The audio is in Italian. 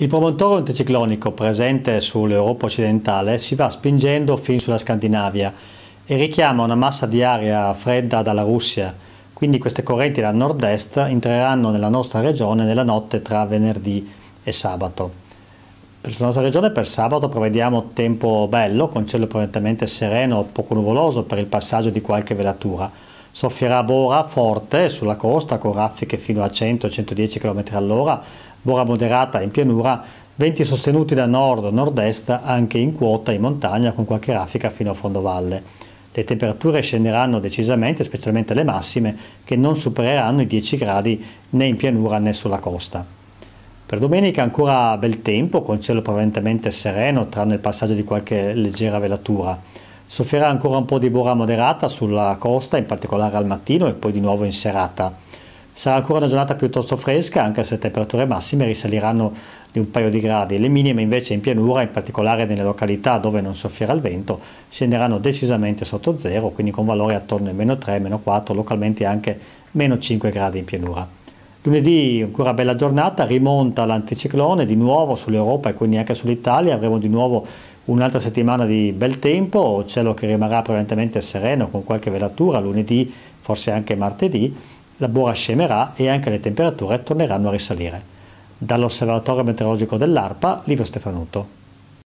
Il promontorio anticiclonico presente sull'Europa occidentale si va spingendo fin sulla Scandinavia e richiama una massa di aria fredda dalla Russia, quindi queste correnti da nord-est entreranno nella nostra regione nella notte tra venerdì e sabato. Per la nostra regione per sabato prevediamo tempo bello, con cielo prevalentemente sereno o poco nuvoloso per il passaggio di qualche velatura soffierà Bora forte sulla costa con raffiche fino a 100-110 km all'ora, Bora moderata in pianura, venti sostenuti da nord-nord-est anche in quota in montagna con qualche raffica fino a fondovalle. Le temperature scenderanno decisamente, specialmente le massime, che non supereranno i 10 gradi né in pianura né sulla costa. Per domenica ancora bel tempo, con cielo prevalentemente sereno, tranne il passaggio di qualche leggera velatura. Soffrirà ancora un po' di bora moderata sulla costa, in particolare al mattino e poi di nuovo in serata. Sarà ancora una giornata piuttosto fresca, anche se le temperature massime risaliranno di un paio di gradi. Le minime invece in pianura, in particolare nelle località dove non soffierà il vento, scenderanno decisamente sotto zero, quindi con valori attorno ai meno 3, meno 4, localmente anche meno 5 gradi in pianura. Lunedì ancora bella giornata, rimonta l'anticiclone di nuovo sull'Europa e quindi anche sull'Italia, avremo di nuovo Un'altra settimana di bel tempo, cielo che rimarrà prevalentemente sereno con qualche velatura lunedì, forse anche martedì, la buora scemerà e anche le temperature torneranno a risalire. Dall'osservatorio meteorologico dell'ARPA, Livio Stefanuto.